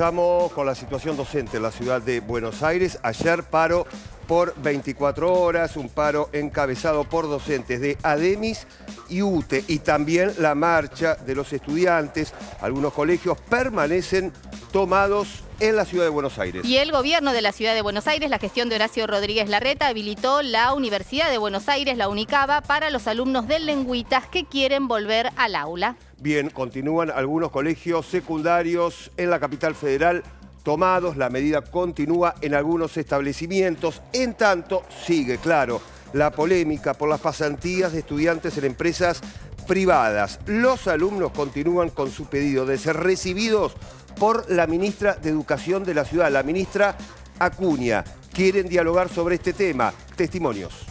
Estamos con la situación docente en la ciudad de Buenos Aires. Ayer paro por 24 horas, un paro encabezado por docentes de ADEMIS y UTE y también la marcha de los estudiantes. Algunos colegios permanecen tomados en la ciudad de Buenos Aires. Y el gobierno de la ciudad de Buenos Aires, la gestión de Horacio Rodríguez Larreta, habilitó la Universidad de Buenos Aires, la UNICABA, para los alumnos de lengüitas que quieren volver al aula. Bien, continúan algunos colegios secundarios en la capital federal tomados. La medida continúa en algunos establecimientos. En tanto, sigue, claro, la polémica por las pasantías de estudiantes en empresas privadas. Los alumnos continúan con su pedido de ser recibidos por la ministra de Educación de la ciudad, la ministra Acuña. Quieren dialogar sobre este tema. Testimonios.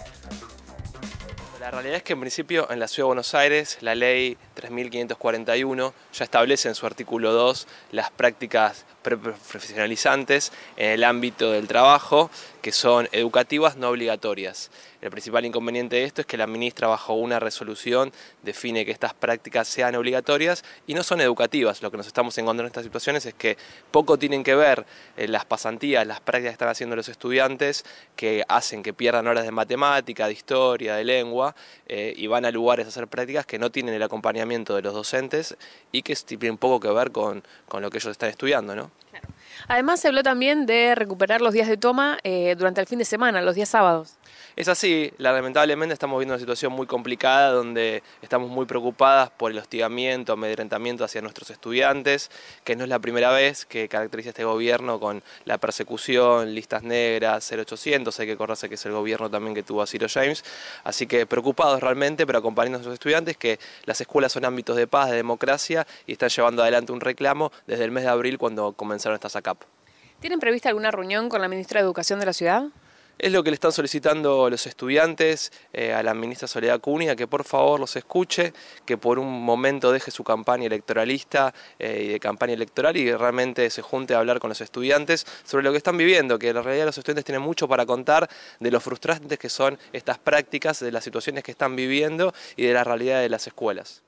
La realidad es que en principio en la Ciudad de Buenos Aires la ley 3541 ya establece en su artículo 2 las prácticas profesionalizantes en el ámbito del trabajo que son educativas no obligatorias. El principal inconveniente de esto es que la ministra bajo una resolución define que estas prácticas sean obligatorias y no son educativas. Lo que nos estamos encontrando en estas situaciones es que poco tienen que ver eh, las pasantías, las prácticas que están haciendo los estudiantes que hacen que pierdan horas de matemática, de historia, de lengua, eh, y van a lugares a hacer prácticas que no tienen el acompañamiento de los docentes y que tienen poco que ver con, lo que ellos están estudiando, ¿no? Además, se habló también de recuperar los días de toma eh, durante el fin de semana, los días sábados. Es así, lamentablemente estamos viendo una situación muy complicada donde estamos muy preocupadas por el hostigamiento, amedrentamiento hacia nuestros estudiantes, que no es la primera vez que caracteriza este gobierno con la persecución, listas negras, 0800, hay que acordarse que es el gobierno también que tuvo a Ciro James, así que preocupados realmente, pero acompañando a nuestros estudiantes que las escuelas son ámbitos de paz, de democracia y están llevando adelante un reclamo desde el mes de abril cuando comenzaron estas sacar ¿Tienen prevista alguna reunión con la ministra de Educación de la ciudad? Es lo que le están solicitando los estudiantes eh, a la ministra Soledad Cunha, que por favor los escuche, que por un momento deje su campaña electoralista eh, y de campaña electoral y realmente se junte a hablar con los estudiantes sobre lo que están viviendo, que en realidad los estudiantes tienen mucho para contar de lo frustrantes que son estas prácticas, de las situaciones que están viviendo y de la realidad de las escuelas.